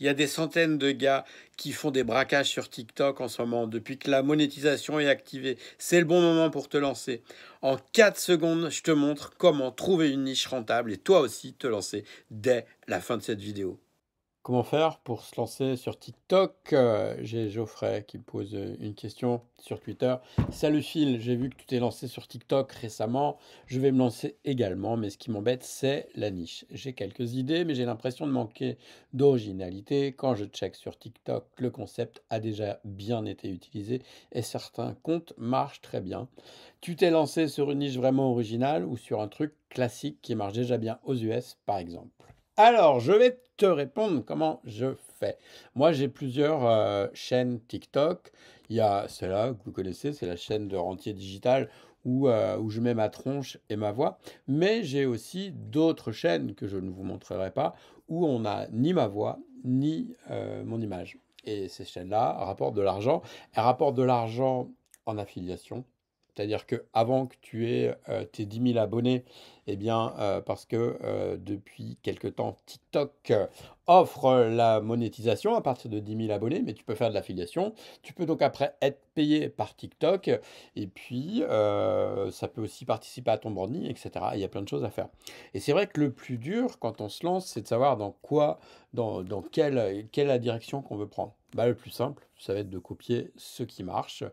Il y a des centaines de gars qui font des braquages sur TikTok en ce moment, depuis que la monétisation est activée. C'est le bon moment pour te lancer. En 4 secondes, je te montre comment trouver une niche rentable et toi aussi te lancer dès la fin de cette vidéo. Comment faire pour se lancer sur TikTok euh, J'ai Geoffrey qui pose euh, une question sur Twitter. Salut Phil, j'ai vu que tu t'es lancé sur TikTok récemment. Je vais me lancer également, mais ce qui m'embête, c'est la niche. J'ai quelques idées, mais j'ai l'impression de manquer d'originalité. Quand je check sur TikTok, le concept a déjà bien été utilisé et certains comptes marchent très bien. Tu t'es lancé sur une niche vraiment originale ou sur un truc classique qui marche déjà bien aux US, par exemple alors, je vais te répondre comment je fais. Moi, j'ai plusieurs euh, chaînes TikTok. Il y a celle-là que vous connaissez, c'est la chaîne de Rentier Digital où, euh, où je mets ma tronche et ma voix. Mais j'ai aussi d'autres chaînes que je ne vous montrerai pas où on n'a ni ma voix ni euh, mon image. Et ces chaînes-là rapportent de l'argent. Elles rapportent de l'argent en affiliation c'est-à-dire que avant que tu aies euh, tes 10 000 abonnés, eh bien, euh, parce que euh, depuis quelque temps, TikTok offre la monétisation à partir de 10 000 abonnés, mais tu peux faire de l'affiliation. Tu peux donc après être payé par TikTok, et puis ça peut aussi participer à ton branding, etc. Il y a plein de choses à faire. Et c'est vrai que le plus dur quand on se lance, c'est de savoir dans quoi, dans, quelle, quelle la direction qu'on veut prendre. Bah, le plus simple, ça va être de copier ce qui marche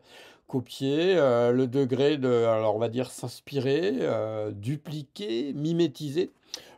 copier, euh, le degré de, alors on va dire s'inspirer, euh, dupliquer, mimétiser.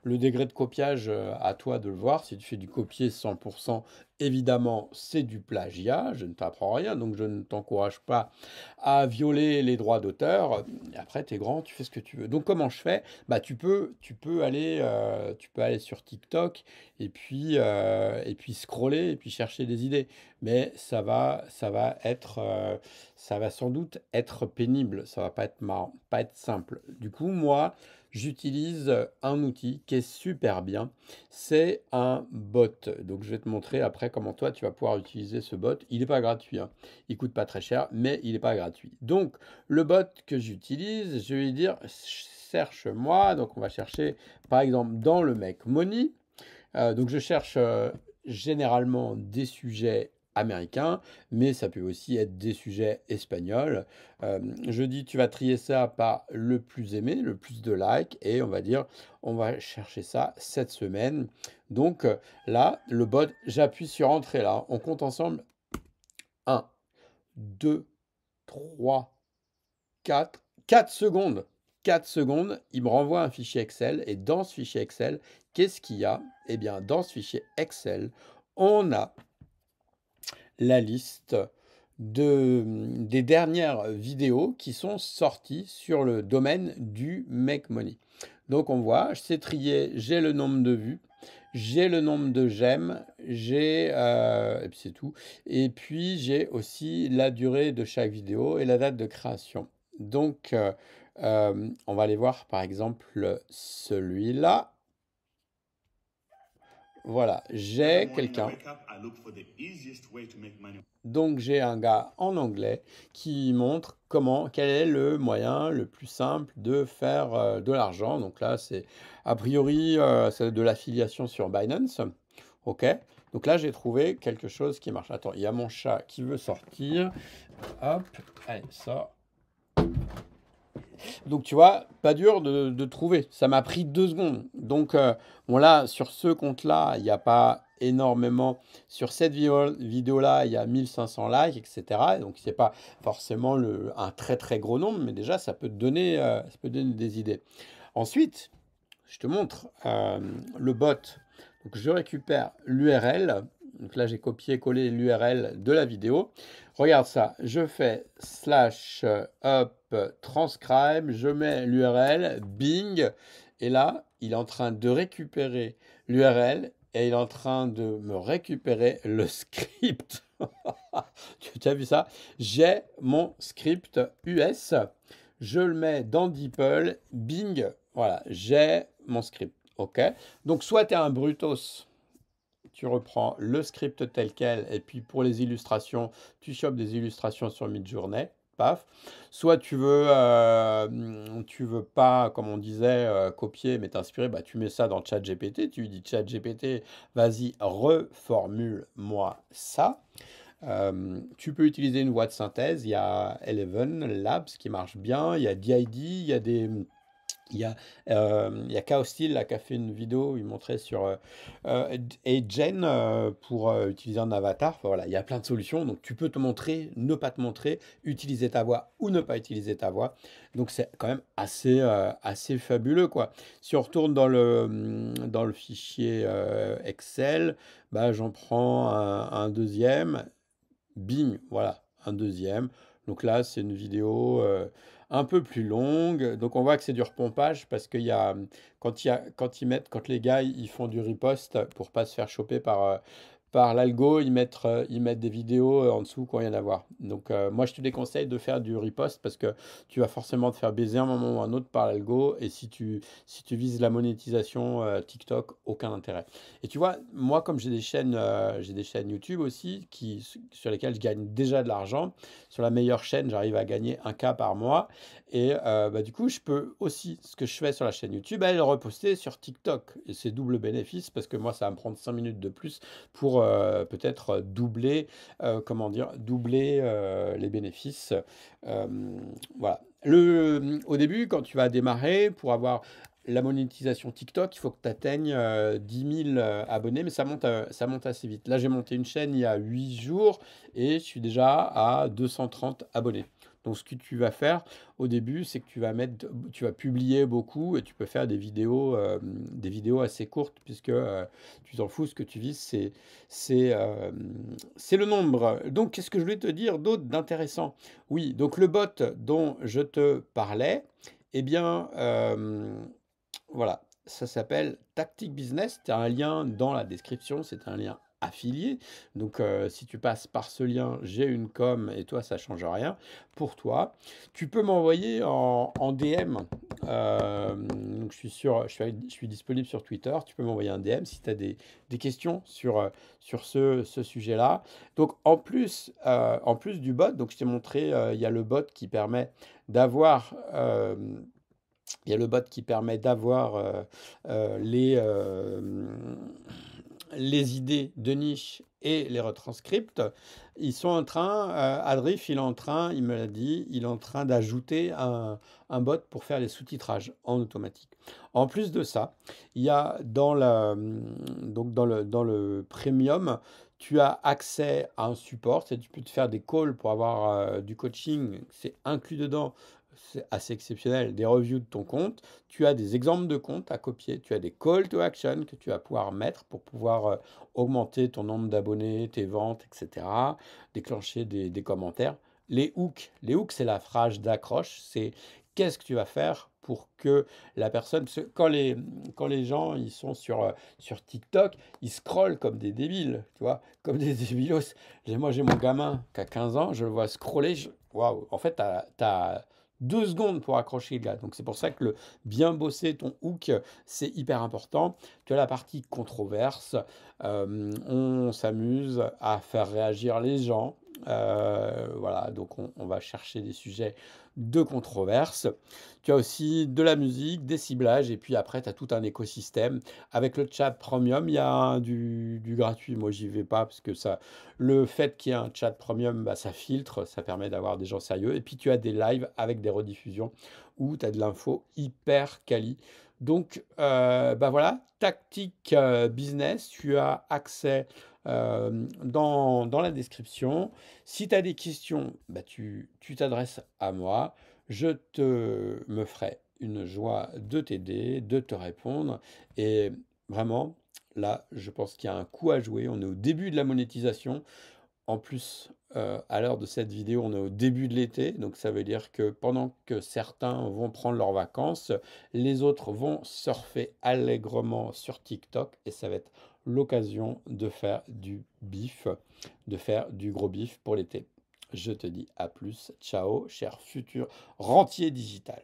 Le degré de copiage, euh, à toi de le voir, si tu fais du copier 100% Évidemment, c'est du plagiat, je ne t'apprends rien, donc je ne t'encourage pas à violer les droits d'auteur. Après, tu es grand, tu fais ce que tu veux. Donc comment je fais bah, tu, peux, tu, peux aller, euh, tu peux aller sur TikTok et puis, euh, et puis scroller et puis chercher des idées. Mais ça va, ça va être... Euh, ça va sans doute être pénible, ça va pas être marrant, pas être simple. Du coup, moi, j'utilise un outil qui est super bien, c'est un bot. Donc je vais te montrer après comment toi tu vas pouvoir utiliser ce bot. Il n'est pas gratuit, hein. il coûte pas très cher, mais il n'est pas gratuit. Donc le bot que j'utilise, je vais dire cherche-moi. Donc on va chercher par exemple dans le mec money. Euh, donc je cherche euh, généralement des sujets américain, mais ça peut aussi être des sujets espagnols. Euh, je dis, tu vas trier ça par le plus aimé, le plus de likes, et on va dire, on va chercher ça cette semaine. Donc euh, là, le bot, j'appuie sur entrée là, on compte ensemble 1, 2, 3, 4, 4 secondes. 4 secondes, il me renvoie un fichier Excel. Et dans ce fichier Excel, qu'est-ce qu'il y a Eh bien, dans ce fichier Excel, on a la liste hum, des dernières vidéos qui sont sorties sur le domaine du Make Money. Donc on voit, je sais trier, j'ai le nombre de vues, j'ai le nombre de j'aime, j'ai... Euh, et puis c'est tout. Et puis j'ai aussi la durée de chaque vidéo et la date de création. Donc euh, euh, on va aller voir par exemple celui-là. Voilà, j'ai quelqu'un. Donc j'ai un gars en anglais qui montre comment, quel est le moyen le plus simple de faire euh, de l'argent. Donc là, c'est a priori euh, c'est de l'affiliation sur Binance. Ok. Donc là, j'ai trouvé quelque chose qui marche. Attends, il y a mon chat qui veut sortir. Hop, allez, ça. Donc tu vois, pas dur de, de trouver. Ça m'a pris deux secondes. Donc voilà euh, bon là, sur ce compte-là, il n'y a pas énormément. Sur cette vidéo-là, il y a 1500 likes, etc. Donc c'est pas forcément le, un très très gros nombre, mais déjà ça peut te donner, euh, ça peut donner des idées. Ensuite, je te montre euh, le bot. Donc je récupère l'URL donc là, j'ai copié-collé l'URL de la vidéo. Regarde ça. Je fais slash euh, up transcribe. Je mets l'URL Bing. Et là, il est en train de récupérer l'URL et il est en train de me récupérer le script. tu as vu ça J'ai mon script US. Je le mets dans DeepL. Bing. Voilà, j'ai mon script. OK Donc, soit tu es un brutos tu reprends le script tel quel, et puis pour les illustrations, tu chopes des illustrations sur Midjourney. Paf. Soit tu veux, euh, tu veux pas, comme on disait, euh, copier mais t'inspirer, bah, tu mets ça dans ChatGPT, tu lui dis ChatGPT, vas-y, reformule-moi ça. Euh, tu peux utiliser une voix de synthèse, il y a Eleven Labs qui marche bien, il y a DID, il y a des il y, a, euh, il y a Chaos qui a fait une vidéo, il montrait sur euh, euh et euh, pour euh, utiliser un avatar. voilà, il y a plein de solutions. Donc tu peux te montrer, ne pas te montrer, utiliser ta voix ou ne pas utiliser ta voix. Donc c'est quand même assez, assez fabuleux. Quoi. Si on retourne dans le, hum, dans le fichier Excel, bah, j'en prends un, un deuxième. Bing, voilà, un deuxième. Donc là, c'est une vidéo euh, un peu plus longue. Donc on voit que c'est du repompage parce que hum, quand, y quand ils mettent, quand les gars ils font du riposte pour pas se faire choper par, euh, par l'algo, ils mettent, euh, ils mettent des vidéos euh, en dessous quand il à voir. Donc euh, moi, je te déconseille de faire du repost parce que tu vas forcément te faire baiser un moment ou un autre par l'algo. Et si tu, si tu vises la monétisation TikTok, aucun intérêt. Et tu vois, moi, comme j'ai des chaînes, des chaînes YouTube aussi qui, sur lesquelles je gagne déjà de l'argent. Sur la meilleure chaîne, j'arrive à gagner un cas par mois. Et bah, du coup, je peux aussi, ce que je fais sur la chaîne YouTube, aller le reposter sur TikTok. Et c'est double bénéfice parce que moi, ça va me prendre 5 minutes de plus pour euh, peut-être euh, doubler, euh, comment dire, doubler les bénéfices. voilà. Le, au début, quand tu vas démarrer, pour avoir la monétisation TikTok, il faut que tu atteignes 10 000 abonnés, mais ça monte, ça monte assez vite. Là, j'ai monté une chaîne il y a 8 jours et je suis déjà à 230 abonnés. Donc ce que tu vas faire au début, c'est que tu vas mettre, tu vas publier beaucoup et tu peux faire des vidéos, euh, des vidéos assez courtes puisque euh, tu t'en fous. Ce que tu vises, c'est euh, c'est le nombre. Donc qu'est-ce que je voulais te dire d'autre d'intéressant Oui, donc le bot dont je te parlais, eh bien voilà, ça s'appelle Tactic Business. Tu as un lien dans la description. C'est un lien affilié. Donc euh, si tu passes par ce lien, j'ai une com et toi, ça change rien pour toi. Tu peux m'envoyer en, DM. Euh, je suis, sur, je, disponible sur Twitter. Tu peux m'envoyer un DM si tu as des, questions sur, euh, sur ce, sujet-là. Donc en plus, en plus du bot, donc je t'ai montré, il y a le bot qui permet d'avoir... il y a le bot qui permet d'avoir les les idées de niche et les retranscripts, Ils sont en train, euh, il est en train, il me l'a dit, il est en train d'ajouter un, bot pour faire les sous-titrages en automatique. En plus de ça, il y a dans, hum, donc dans, le, dans le premium, tu as accès à un support, tu peux te faire des calls pour avoir euh, du coaching, c'est inclus dedans assez exceptionnel, des reviews de ton compte, tu as des exemples de comptes à copier, tu as des calls to action que tu vas pouvoir mettre pour pouvoir euh, augmenter ton nombre d'abonnés, tes ventes, etc., déclencher des, des commentaires. Les hooks, les hooks, c'est la phrase d'accroche, c'est qu'est-ce que tu vas faire pour que la personne, quand les, quand les gens ils sont sur, euh, sur TikTok, ils scrollent comme des débiles, tu vois, comme des débilos. Moi, j'ai mon gamin qui a 15 ans, je le vois scroller. Waouh, en fait, tu as, deux secondes pour accrocher là, Donc c'est pour ça que le bien bosser ton hook, c'est hyper important. Tu as la partie controverse. Euh, on s'amuse à faire réagir les gens. Euh, voilà, donc on, va chercher des sujets de controverse. Tu as aussi de la musique, des ciblages, et puis après, tu as tout un écosystème. Avec le chat premium, il y a du, gratuit. Moi, j'y vais pas parce que ça, le fait qu'il y ait un chat premium, bah, ça filtre, ça permet d'avoir des gens sérieux. Et puis, tu as des lives avec des rediffusions où tu as de l'info hyper quali. Donc, euh, bah voilà, tactique euh, business, tu as accès euh, dans, la description. Si tu as des questions, bah, tu t'adresses à moi. Je te me ferai une joie de t'aider, de te répondre. Et vraiment, là, je pense qu'il y a un coup à jouer. On est au début de la monétisation. En plus, euh, à l'heure de cette vidéo, on est au début de l'été, donc ça veut dire que pendant que certains vont prendre leurs vacances, les autres vont surfer allègrement sur TikTok et ça va être l'occasion de faire du bif, de faire du gros bif pour l'été. Je te dis à plus. Ciao, cher futur rentier digital.